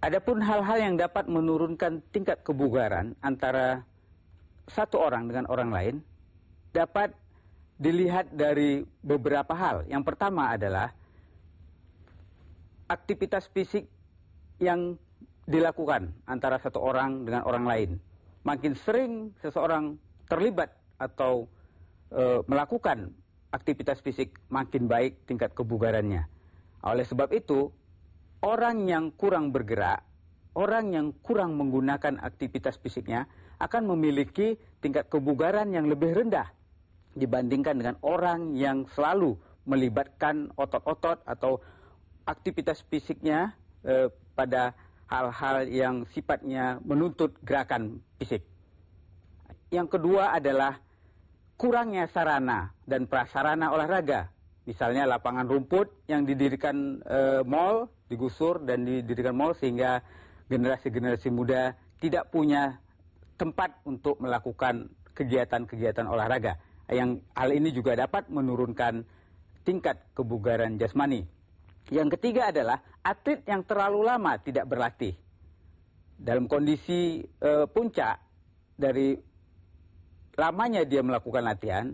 Adapun hal-hal yang dapat menurunkan tingkat kebugaran antara satu orang dengan orang lain dapat dilihat dari beberapa hal. Yang pertama adalah aktivitas fisik yang dilakukan antara satu orang dengan orang lain. Makin sering seseorang terlibat atau e, melakukan aktivitas fisik, makin baik tingkat kebugarannya. Oleh sebab itu, orang yang kurang bergerak, orang yang kurang menggunakan aktivitas fisiknya akan memiliki tingkat kebugaran yang lebih rendah dibandingkan dengan orang yang selalu melibatkan otot-otot atau aktivitas fisiknya eh, pada hal-hal yang sifatnya menuntut gerakan fisik. Yang kedua adalah kurangnya sarana dan prasarana olahraga Misalnya lapangan rumput yang didirikan e, eh, mall, digusur dan didirikan mall sehingga generasi-generasi muda tidak punya tempat untuk melakukan kegiatan-kegiatan olahraga. Yang hal ini juga dapat menurunkan tingkat kebugaran jasmani. Yang ketiga adalah atlet yang terlalu lama tidak berlatih. Dalam kondisi e, puncak dari lamanya dia melakukan latihan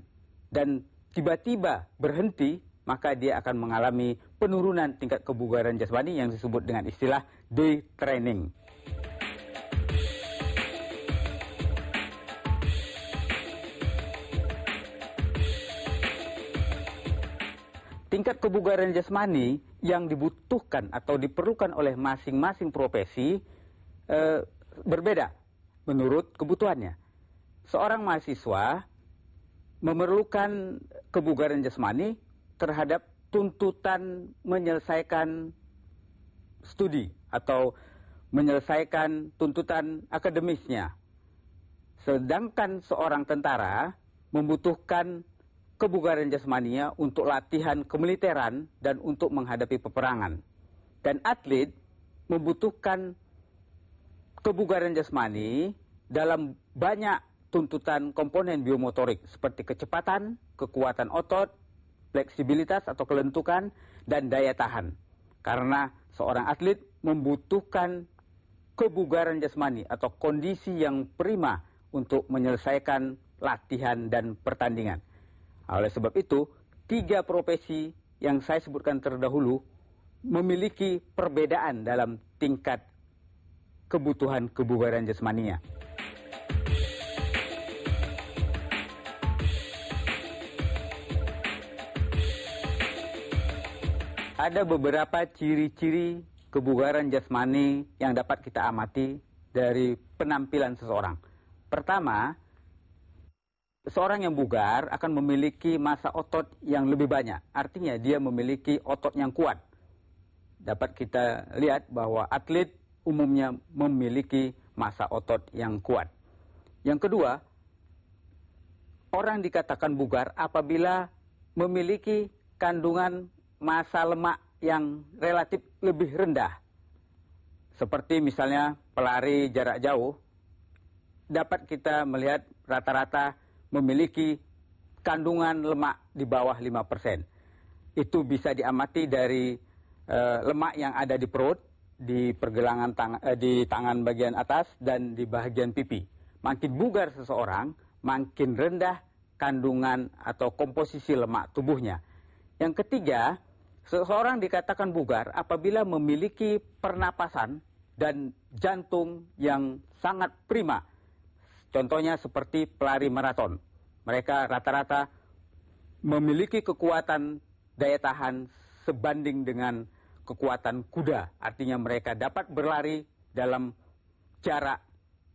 dan tiba-tiba berhenti maka dia akan mengalami penurunan tingkat kebugaran jasmani yang disebut dengan istilah day training. Tingkat kebugaran jasmani yang dibutuhkan atau diperlukan oleh masing-masing profesi e, berbeda menurut kebutuhannya. Seorang mahasiswa memerlukan kebugaran jasmani terhadap tuntutan menyelesaikan studi atau menyelesaikan tuntutan akademisnya. Sedangkan seorang tentara membutuhkan kebugaran jasmaninya untuk latihan kemiliteran dan untuk menghadapi peperangan. Dan atlet membutuhkan kebugaran jasmani dalam banyak tuntutan komponen biomotorik seperti kecepatan, kekuatan otot, fleksibilitas atau kelentukan, dan daya tahan. Karena seorang atlet membutuhkan kebugaran jasmani atau kondisi yang prima untuk menyelesaikan latihan dan pertandingan. Oleh sebab itu, tiga profesi yang saya sebutkan terdahulu memiliki perbedaan dalam tingkat kebutuhan kebugaran jasmaninya. Ada beberapa ciri-ciri kebugaran jasmani yang dapat kita amati dari penampilan seseorang. Pertama, seorang yang bugar akan memiliki masa otot yang lebih banyak. Artinya dia memiliki otot yang kuat. Dapat kita lihat bahwa atlet umumnya memiliki masa otot yang kuat. Yang kedua, orang dikatakan bugar apabila memiliki kandungan masa lemak yang relatif lebih rendah, seperti misalnya pelari jarak jauh, dapat kita melihat rata-rata memiliki kandungan lemak di bawah 5%. Itu bisa diamati dari e, lemak yang ada di perut, di pergelangan tang eh, di tangan bagian atas dan di bagian pipi. Makin bugar seseorang, makin rendah kandungan atau komposisi lemak tubuhnya. Yang ketiga, Seseorang dikatakan bugar apabila memiliki pernapasan dan jantung yang sangat prima. Contohnya seperti pelari maraton. Mereka rata-rata memiliki kekuatan daya tahan sebanding dengan kekuatan kuda. Artinya mereka dapat berlari dalam jarak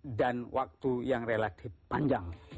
dan waktu yang relatif panjang.